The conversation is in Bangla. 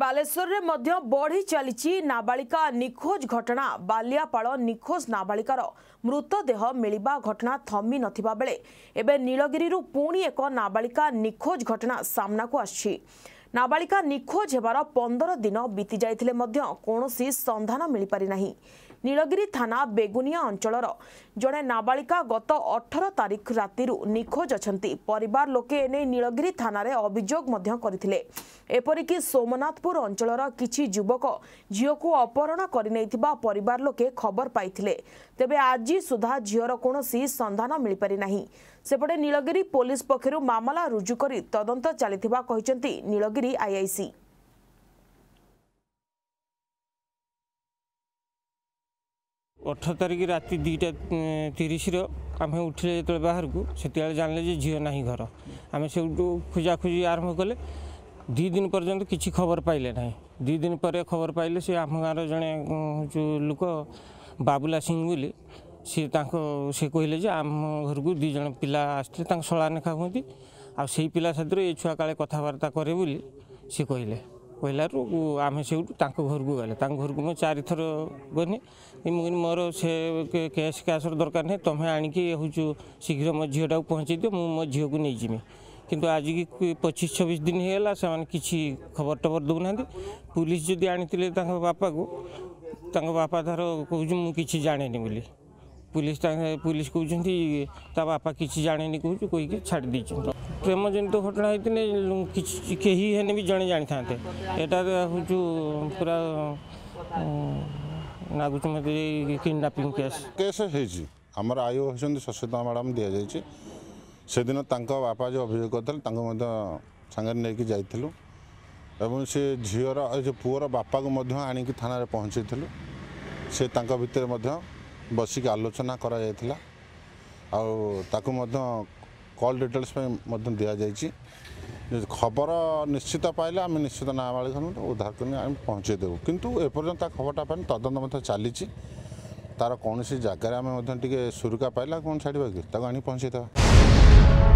ବାଲେଶ୍ୱରରେ ମଧ୍ୟ ବଢ଼ି ଚାଲିଛି ନାବାଳିକା ନିଖୋଜ ଘଟଣା ବାଲିଆପାଳ ନିଖୋଜ ନାବାଳିକାର ମୃତଦେହ ମିଳିବା ଘଟଣା ଥମି ନଥିବା ବେଳେ ଏବେ ନୀଳଗିରିରୁ ପୁଣି ଏକ ନାବାଳିକା ନିଖୋଜ ଘଟଣା ସାମ୍ନାକୁ ଆସିଛି ନାବାଳିକା ନିଖୋଜ ହେବାର ପନ୍ଦର ଦିନ ବିତିଯାଇଥିଲେ ମଧ୍ୟ କୌଣସି ସନ୍ଧାନ ମିଳିପାରି ନାହିଁ ନୀଳଗିରି ଥାନା ବେଗୁନିଆ ଅଞ୍ଚଳର ଜଣେ ନାବାଳିକା ଗତ ଅଠର ତାରିଖ ରାତିରୁ ନିଖୋଜ ଅଛନ୍ତି ପରିବାର ଲୋକେ ଏନେଇ ନୀଳଗିରି ଥାନାରେ ଅଭିଯୋଗ ମଧ୍ୟ କରିଥିଲେ ଏପରିକି ସୋମନାଥପୁର ଅଞ୍ଚଳର କିଛି ଯୁବକ ଝିଅକୁ ଅପହରଣ କରିନେଇଥିବା ପରିବାର ଲୋକେ ଖବର ପାଇଥିଲେ ତେବେ ଆଜି ସୁଦ୍ଧା ଝିଅର କୌଣସି ସନ୍ଧାନ ମିଳିପାରିନାହିଁ ସେପଟେ ନୀଳଗିରି ପୋଲିସ ପକ୍ଷରୁ ମାମଲା ରୁଜୁ କରି ତଦନ୍ତ ଚାଲିଥିବା କହିଛନ୍ତି ନୀଳଗିରି ଆଇଆଇସି ଅଠର ତାରିଖ ରାତି ଦୁଇଟା ତିରିଶର ଆମେ ଉଠିଲେ ଯେତେବେଳେ ବାହାରକୁ ସେତେବେଳେ ଜାଣିଲେ ଯେ ଝିଅ ନାହିଁ ଘର ଆମେ ସେଇଠୁ ଖୋଜାଖୋଜି ଆରମ୍ଭ କଲେ ଦୁଇ ଦିନ ପର୍ଯ୍ୟନ୍ତ କିଛି ଖବର ପାଇଲେ ନାହିଁ ଦୁଇ ଦିନ ପରେ ଖବର ପାଇଲେ ସେ ଆମ ଗାଁର ଜଣେ ଯେଉଁ ଲୋକ ବାବୁଲା ସିଂ ବୋଲି ସିଏ ତାଙ୍କ ସେ କହିଲେ ଯେ ଆମ ଘରକୁ ଦୁଇ ଜଣ ପିଲା ଆସିଥିଲେ ତାଙ୍କ ଶଳାନେଖା ହୁଅନ୍ତି ଆଉ ସେଇ ପିଲା ସାଥିରେ ଏ ଛୁଆ କାଳେ କଥାବାର୍ତ୍ତା କରେ ବୋଲି ସେ କହିଲେ कहलु आम से घर को गले घर को मैं चार थर गनी मुझे मोर से कैश क्याशर दरकार नहीं तुम्हें आणिकी शीघ्र मो झीटा को पहुँचे दि मुझ मो झी को नहींजिमी कि आज की पचिश छब्स दिन होगा से किसी खबर टबर दूना पुलिस जदि आनी बापा को बापा धार कह मुझे किसी जाने बोली পুলিশ পুলিশ কৌঁতি তা বাপা কিছু জাণেনি কুচু কইকি ছাড়ি দিয়েছেন প্রেমজনিত ঘটনা হয়েছে কিছু কেহি হেনে বি জনে জানি থাকে এটা হচ্ছে পুরা লাগুছে মতো কিডনাপিং কেস কেস হয়েছে আমার আয়ু হচ্ছেন সশ্মিতা ম্যাডাম দিয়া যাইছে সেদিন তাঙ্ক বাপা যে অভিযোগ করলে তাঙ্ক মধ্যে সাংরে নেই যাইলু এবং সে ঝিওর যে পুয়র বাপাকে মধ্য আনিকি থানায় পৌঁছিলু সে তাঙ্ক ভিতরে মধ্য ବସିକି ଆଲୋଚନା କରାଯାଇଥିଲା ଆଉ ତାକୁ ମଧ୍ୟ କଲ୍ ଡିଟେଲ୍ସ ପାଇଁ ମଧ୍ୟ ଦିଆଯାଇଛି ଖବର ନିଶ୍ଚିତ ପାଇଲେ ଆମେ ନିଶ୍ଚିତ ନାବାଳିକାଙ୍କୁ ଉଦ୍ଧାର କରି ଆମେ ପହଞ୍ଚାଇ ଦେବୁ କିନ୍ତୁ ଏପର୍ଯ୍ୟନ୍ତ ତା ଖବରଟା ପାଇନି ତଦନ୍ତ ମଧ୍ୟ ଚାଲିଛି ତାର କୌଣସି ଜାଗାରେ ଆମେ ମଧ୍ୟ ଟିକେ ସୁରୁକା ପାଇଲେ କ'ଣ ଛାଡ଼ିବା କି ତାକୁ ଆଣି ପହଞ୍ଚାଇଦେବା